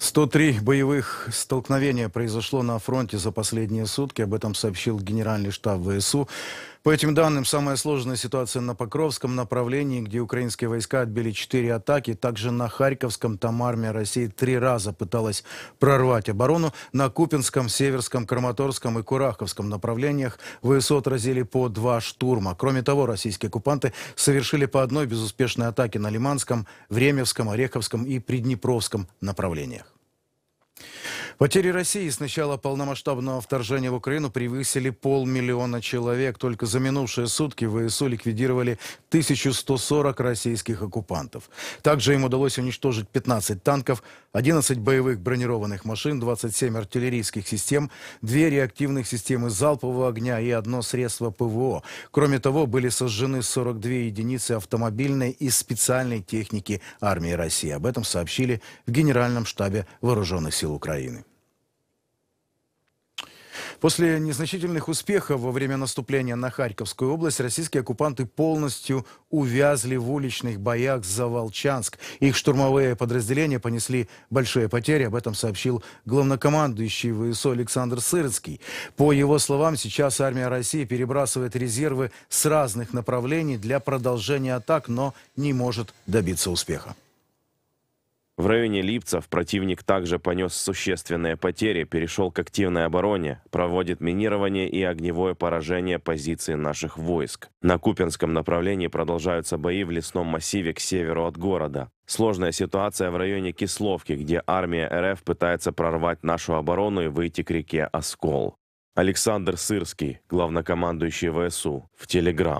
103 боевых столкновения произошло на фронте за последние сутки. Об этом сообщил генеральный штаб ВСУ. По этим данным, самая сложная ситуация на Покровском направлении, где украинские войска отбили четыре атаки. Также на Харьковском там армия России три раза пыталась прорвать оборону. На Купинском, Северском, Краматорском и Кураховском направлениях ВСУ отразили по два штурма. Кроме того, российские оккупанты совершили по одной безуспешной атаке на Лиманском, Времевском, Ореховском и Приднепровском направлениях. Потери России с начала полномасштабного вторжения в Украину превысили полмиллиона человек. Только за минувшие сутки в ВСУ ликвидировали 1140 российских оккупантов. Также им удалось уничтожить 15 танков, 11 боевых бронированных машин, 27 артиллерийских систем, 2 реактивных системы залпового огня и одно средство ПВО. Кроме того, были сожжены 42 единицы автомобильной и специальной техники армии России. Об этом сообщили в Генеральном штабе Вооруженных сил Украины. После незначительных успехов во время наступления на Харьковскую область российские оккупанты полностью увязли в уличных боях за Волчанск. Их штурмовые подразделения понесли большие потери. Об этом сообщил главнокомандующий ВСУ Александр Сырцкий. По его словам, сейчас армия России перебрасывает резервы с разных направлений для продолжения атак, но не может добиться успеха районе Липцев противник также понес существенные потери, перешел к активной обороне, проводит минирование и огневое поражение позиций наших войск. На Купинском направлении продолжаются бои в лесном массиве к северу от города. Сложная ситуация в районе Кисловки, где армия РФ пытается прорвать нашу оборону и выйти к реке Оскол. Александр Сырский, главнокомандующий ВСУ, в Телеграм.